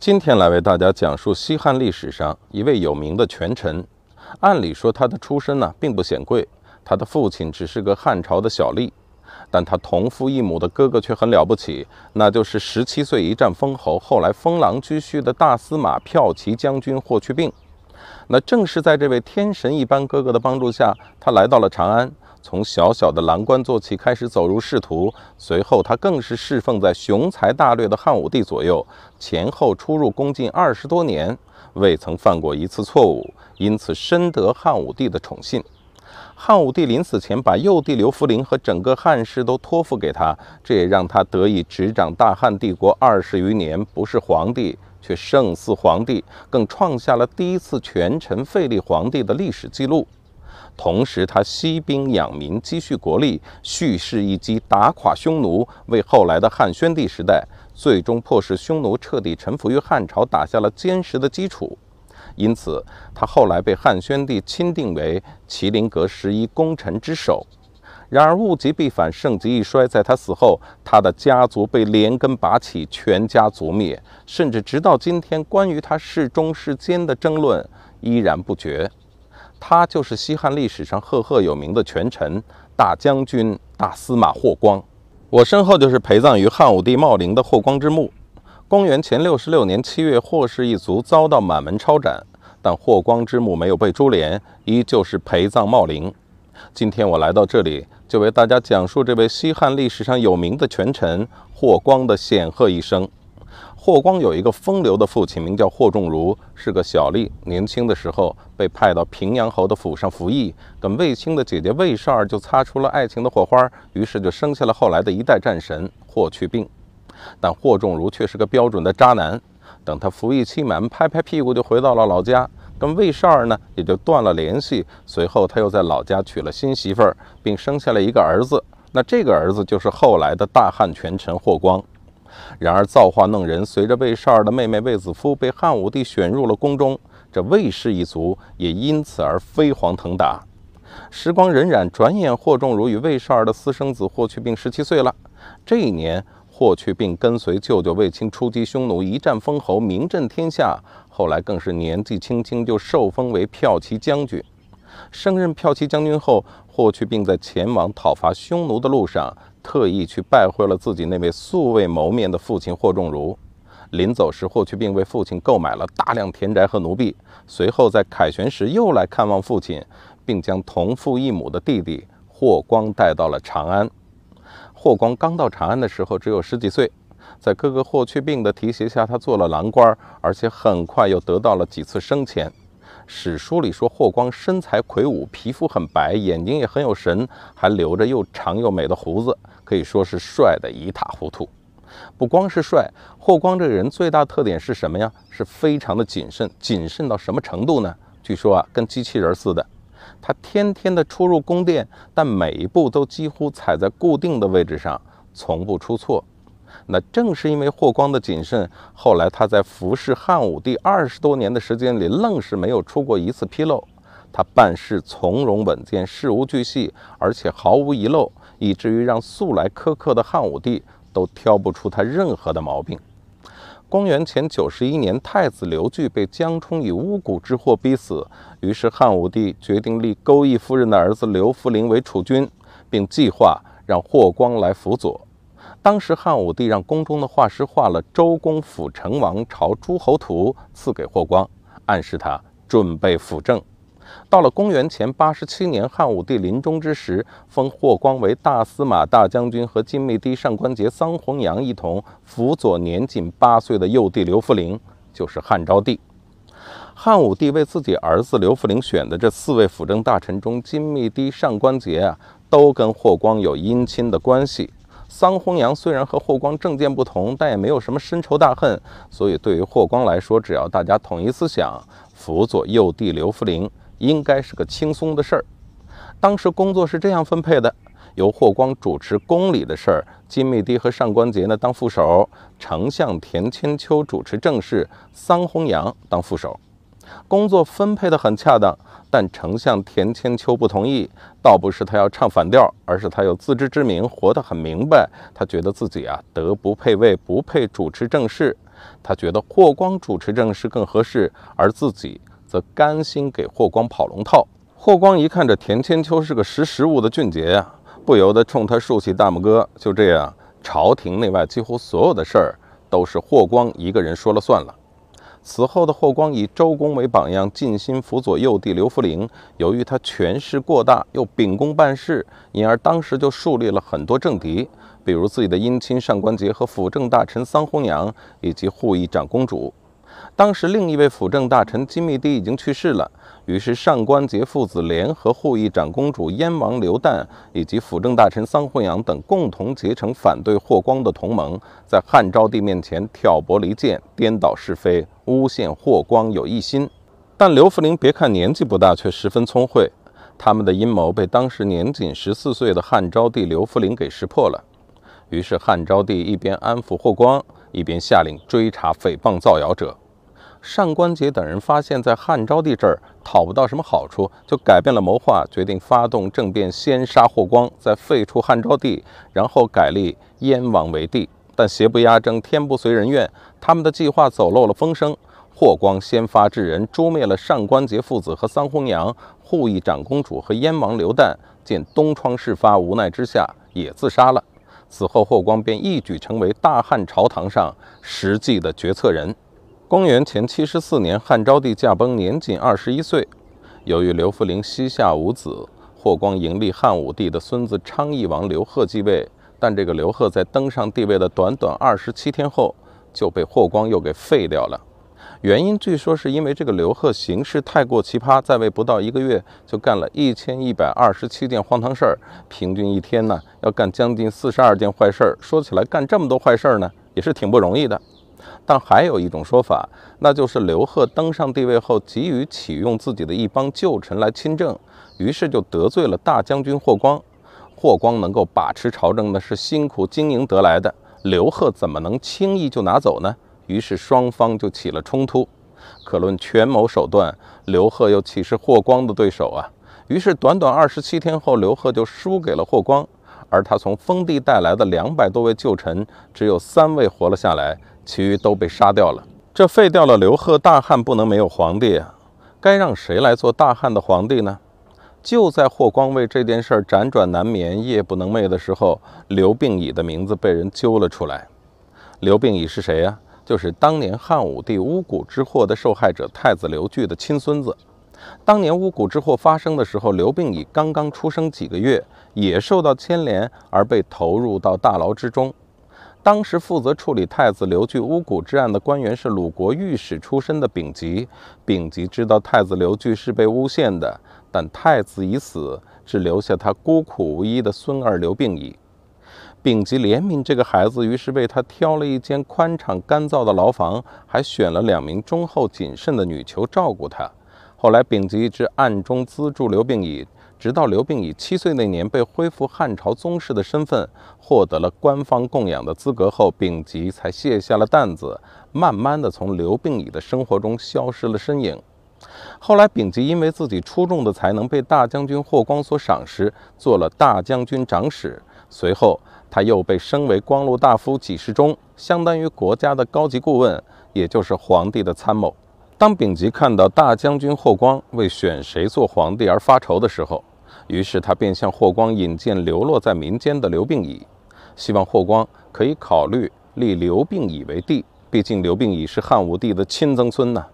今天来为大家讲述西汉历史上一位有名的权臣。按理说，他的出身呢并不显贵，他的父亲只是个汉朝的小吏。但他同父异母的哥哥却很了不起，那就是十七岁一战封侯，后来封狼居胥的大司马骠骑将军霍去病。那正是在这位天神一般哥哥的帮助下，他来到了长安。从小小的郎官做起，开始走入仕途，随后他更是侍奉在雄才大略的汉武帝左右，前后出入宫禁二十多年，未曾犯过一次错误，因此深得汉武帝的宠信。汉武帝临死前把幼帝刘弗陵和整个汉室都托付给他，这也让他得以执掌大汉帝国二十余年，不是皇帝却胜似皇帝，更创下了第一次权臣废立皇帝的历史记录。同时，他息兵养民，积蓄国力，蓄势一击，打垮匈奴，为后来的汉宣帝时代最终迫使匈奴彻底臣服于汉朝打下了坚实的基础。因此，他后来被汉宣帝钦定为麒麟阁十一功臣之首。然而，物极必反，盛极必衰，在他死后，他的家族被连根拔起，全家族灭，甚至直到今天，关于他是忠是奸的争论依然不绝。他就是西汉历史上赫赫有名的权臣、大将军、大司马霍光。我身后就是陪葬于汉武帝茂陵的霍光之墓。公元前六十六年七月，霍氏一族遭到满门抄斩，但霍光之墓没有被株连，依旧是陪葬茂陵。今天我来到这里，就为大家讲述这位西汉历史上有名的权臣霍光的显赫一生。霍光有一个风流的父亲，名叫霍仲儒，是个小吏。年轻的时候被派到平阳侯的府上服役，跟卫青的姐姐卫少儿就擦出了爱情的火花，于是就生下了后来的一代战神霍去病。但霍仲儒却是个标准的渣男。等他服役期满，拍拍屁股就回到了老家，跟卫少儿呢也就断了联系。随后他又在老家娶了新媳妇儿，并生下了一个儿子。那这个儿子就是后来的大汉权臣霍光。然而造化弄人，随着魏少儿的妹妹卫子夫被汉武帝选入了宫中，这魏氏一族也因此而飞黄腾达。时光荏苒，转眼霍仲儒与魏少儿的私生子霍去病十七岁了。这一年，霍去病跟随舅舅卫青出击匈奴，一战封侯，名震天下。后来更是年纪轻轻就受封为骠骑将军。升任骠骑将军后，霍去病在前往讨伐匈奴的路上，特意去拜会了自己那位素未谋面的父亲霍仲儒。临走时，霍去病为父亲购买了大量田宅和奴婢。随后在凯旋时，又来看望父亲，并将同父异母的弟弟霍光带到了长安。霍光刚到长安的时候只有十几岁，在哥哥霍去病的提携下，他做了郎官，而且很快又得到了几次升迁。史书里说，霍光身材魁梧，皮肤很白，眼睛也很有神，还留着又长又美的胡子，可以说是帅得一塌糊涂。不光是帅，霍光这个人最大特点是什么呀？是非常的谨慎，谨慎到什么程度呢？据说啊，跟机器人似的，他天天的出入宫殿，但每一步都几乎踩在固定的位置上，从不出错。那正是因为霍光的谨慎，后来他在服侍汉武帝二十多年的时间里，愣是没有出过一次纰漏。他办事从容稳健，事无巨细，而且毫无遗漏，以至于让素来苛刻的汉武帝都挑不出他任何的毛病。公元前九十一年，太子刘据被江充以巫蛊之祸逼死，于是汉武帝决定立钩弋夫人的儿子刘弗陵为储君，并计划让霍光来辅佐。当时汉武帝让宫中的画师画了《周公辅成王朝诸侯图》，赐给霍光，暗示他准备辅政。到了公元前八十七年，汉武帝临终之时，封霍光为大司马、大将军，和金密帝、上官桀、桑弘羊一同辅佐年仅八岁的幼帝刘弗陵，就是汉昭帝。汉武帝为自己儿子刘弗陵选的这四位辅政大臣中，金密帝、上官桀啊，都跟霍光有姻亲的关系。桑弘羊虽然和霍光政见不同，但也没有什么深仇大恨，所以对于霍光来说，只要大家统一思想，辅佐幼帝刘弗陵，应该是个轻松的事儿。当时工作是这样分配的：由霍光主持宫里的事儿，金密帝和上官桀呢当副手，丞相田千秋主持政事，桑弘羊当副手。工作分配得很恰当，但丞相田千秋不同意，倒不是他要唱反调，而是他有自知之明，活得很明白。他觉得自己啊德不配位，不配主持政事。他觉得霍光主持政事更合适，而自己则甘心给霍光跑龙套。霍光一看这田千秋是个识时务的俊杰呀，不由得冲他竖起大拇哥。就这样，朝廷内外几乎所有的事儿都是霍光一个人说了算了。此后的霍光以周公为榜样，尽心辅佐幼帝刘弗陵。由于他权势过大，又秉公办事，因而当时就树立了很多政敌，比如自己的姻亲上官桀和辅政大臣桑弘羊，以及护议长公主。当时另一位辅政大臣金密帝已经去世了，于是上官桀父子联合护议长公主燕王刘旦以及辅政大臣桑弘阳等，共同结成反对霍光的同盟，在汉昭帝面前挑拨离间、颠倒是非、诬陷霍光有异心。但刘弗陵别看年纪不大，却十分聪慧。他们的阴谋被当时年仅十四岁的汉昭帝刘弗陵给识破了。于是汉昭帝一边安抚霍光，一边下令追查诽谤造谣者。上官桀等人发现，在汉昭帝这儿讨不到什么好处，就改变了谋划，决定发动政变，先杀霍光，再废除汉昭帝，然后改立燕王为帝。但邪不压正，天不随人愿，他们的计划走漏了风声，霍光先发制人，诛灭了上官桀父子和桑弘羊、护义长公主和燕王刘旦。见东窗事发，无奈之下也自杀了。此后，霍光便一举成为大汉朝堂上实际的决策人。公元前七十四年，汉昭帝驾崩，年仅二十一岁。由于刘弗陵膝下无子，霍光迎立汉武帝的孙子昌邑王刘贺继位。但这个刘贺在登上帝位的短短二十七天后，就被霍光又给废掉了。原因据说是因为这个刘贺行事太过奇葩，在位不到一个月就干了一千一百二十七件荒唐事儿，平均一天呢要干将近四十二件坏事儿。说起来干这么多坏事儿呢，也是挺不容易的。但还有一种说法，那就是刘贺登上帝位后，急于启用自己的一帮旧臣来亲政，于是就得罪了大将军霍光。霍光能够把持朝政的是辛苦经营得来的，刘贺怎么能轻易就拿走呢？于是双方就起了冲突。可论权谋手段，刘贺又岂是霍光的对手啊？于是短短二十七天后，刘贺就输给了霍光，而他从封地带来的两百多位旧臣，只有三位活了下来。其余都被杀掉了，这废掉了刘贺，大汉不能没有皇帝啊！该让谁来做大汉的皇帝呢？就在霍光为这件事儿辗转难眠、夜不能寐的时候，刘病已的名字被人揪了出来。刘病已是谁呀？就是当年汉武帝巫蛊之祸的受害者，太子刘据的亲孙子。当年巫蛊之祸发生的时候，刘病已刚刚出生几个月，也受到牵连而被投入到大牢之中。当时负责处理太子刘据巫蛊之案的官员是鲁国御史出身的丙吉。丙吉知道太子刘据是被诬陷的，但太子已死，只留下他孤苦无依的孙儿刘病已。丙吉怜悯这个孩子，于是为他挑了一间宽敞干燥的牢房，还选了两名忠厚谨慎的女囚照顾他。后来，丙吉一直暗中资助刘病已。直到刘病已七岁那年被恢复汉朝宗室的身份，获得了官方供养的资格后，丙吉才卸下了担子，慢慢的从刘病已的生活中消失了身影。后来，丙吉因为自己出众的才能被大将军霍光所赏识，做了大将军长史。随后，他又被升为光禄大夫、给事中，相当于国家的高级顾问，也就是皇帝的参谋。当丙吉看到大将军霍光为选谁做皇帝而发愁的时候，于是他便向霍光引荐流落在民间的刘病已，希望霍光可以考虑立刘病已为帝。毕竟刘病已是汉武帝的亲曾孙呢。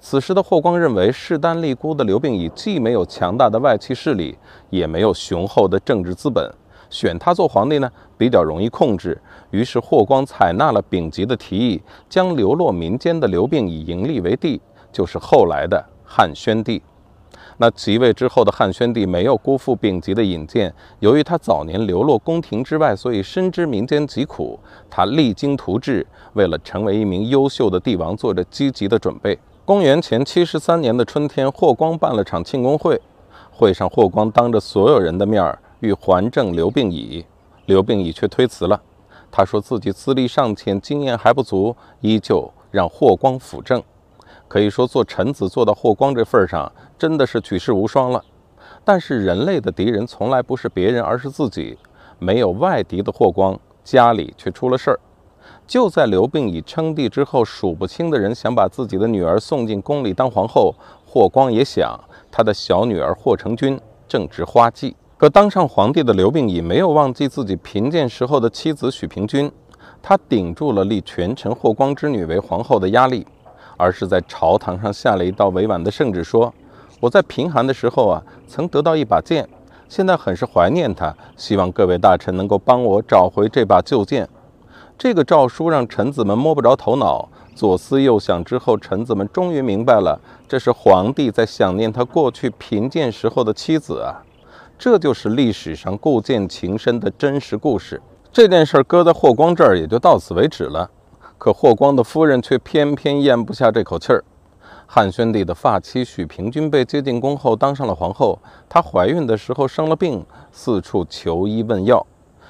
此时的霍光认为势单力孤的刘病已既没有强大的外戚势力，也没有雄厚的政治资本，选他做皇帝呢比较容易控制。于是霍光采纳了丙吉的提议，将流落民间的刘病已迎立为帝，就是后来的汉宣帝。那即位之后的汉宣帝没有辜负丙吉的引荐，由于他早年流落宫廷之外，所以深知民间疾苦。他励精图治，为了成为一名优秀的帝王，做着积极的准备。公元前七十三年的春天，霍光办了场庆功会，会上霍光当着所有人的面儿欲还政刘病已，刘病已却推辞了。他说自己资历尚浅，经验还不足，依旧让霍光辅政。可以说，做臣子做到霍光这份上，真的是举世无双了。但是，人类的敌人从来不是别人，而是自己。没有外敌的霍光，家里却出了事儿。就在刘病已称帝之后，数不清的人想把自己的女儿送进宫里当皇后。霍光也想他的小女儿霍成君正值花季，可当上皇帝的刘病已没有忘记自己贫贱时候的妻子许平君，他顶住了立权臣霍光之女为皇后的压力。而是在朝堂上下了一道委婉的圣旨，说：“我在贫寒的时候啊，曾得到一把剑，现在很是怀念他，希望各位大臣能够帮我找回这把旧剑。”这个诏书让臣子们摸不着头脑，左思右想之后，臣子们终于明白了，这是皇帝在想念他过去贫贱时候的妻子啊。这就是历史上故剑情深的真实故事。这件事搁在霍光这儿，也就到此为止了。可霍光的夫人却偏偏咽不下这口气儿。汉宣帝的发妻许平君被接进宫后，当上了皇后。她怀孕的时候生了病，四处求医问药。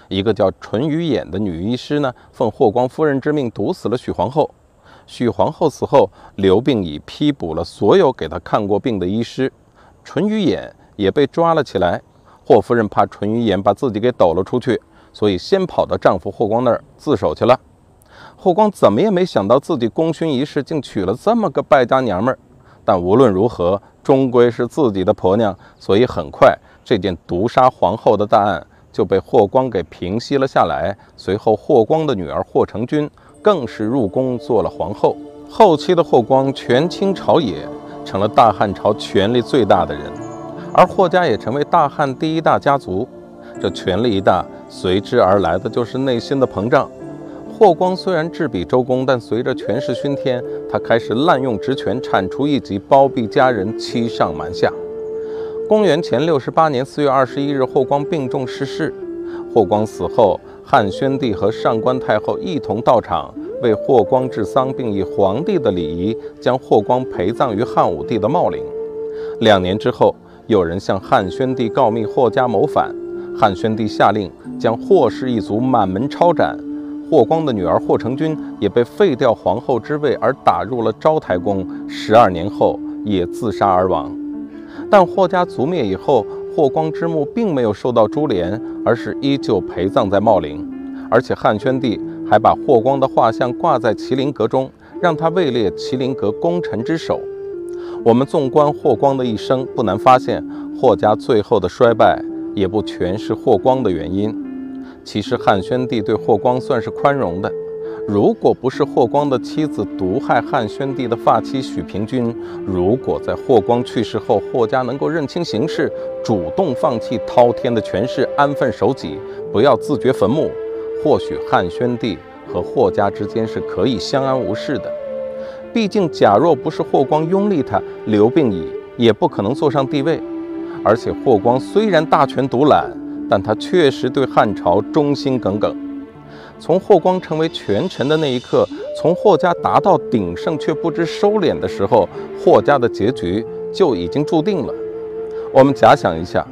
一个叫淳于衍的女医师呢，奉霍光夫人之命毒死了许皇后。许皇后死后，刘病已批捕了所有给她看过病的医师，淳于衍也被抓了起来。霍夫人怕淳于衍把自己给抖了出去，所以先跑到丈夫霍光那儿自首去了。霍光怎么也没想到，自己功勋一世，竟娶了这么个败家娘们儿。但无论如何，终归是自己的婆娘，所以很快这件毒杀皇后的大案就被霍光给平息了下来。随后，霍光的女儿霍成君更是入宫做了皇后。后期的霍光权倾朝野，成了大汉朝权力最大的人，而霍家也成为大汉第一大家族。这权力一大，随之而来的就是内心的膨胀。霍光虽然治比周公，但随着权势熏天，他开始滥用职权，铲除异己，包庇家人，欺上瞒下。公元前六十八年四月二十一日，霍光病重逝世。霍光死后，汉宣帝和上官太后一同到场为霍光治丧，并以皇帝的礼仪将霍光陪葬于汉武帝的茂陵。两年之后，有人向汉宣帝告密，霍家谋反。汉宣帝下令将霍氏一族满门抄斩。霍光的女儿霍成君也被废掉皇后之位，而打入了昭台宫。十二年后，也自杀而亡。但霍家族灭以后，霍光之墓并没有受到株连，而是依旧陪葬在茂陵。而且汉宣帝还把霍光的画像挂在麒麟阁中，让他位列麒麟阁功臣之首。我们纵观霍光的一生，不难发现，霍家最后的衰败，也不全是霍光的原因。其实汉宣帝对霍光算是宽容的，如果不是霍光的妻子毒害汉宣帝的发妻许平君，如果在霍光去世后，霍家能够认清形势，主动放弃滔天的权势，安分守己，不要自掘坟墓，或许汉宣帝和霍家之间是可以相安无事的。毕竟，假若不是霍光拥立他刘病已，也不可能坐上帝位。而且，霍光虽然大权独揽。但他确实对汉朝忠心耿耿。从霍光成为权臣的那一刻，从霍家达到鼎盛却不知收敛的时候，霍家的结局就已经注定了。我们假想一下，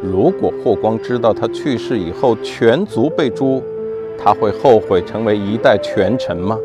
如果霍光知道他去世以后全族被诛，他会后悔成为一代权臣吗？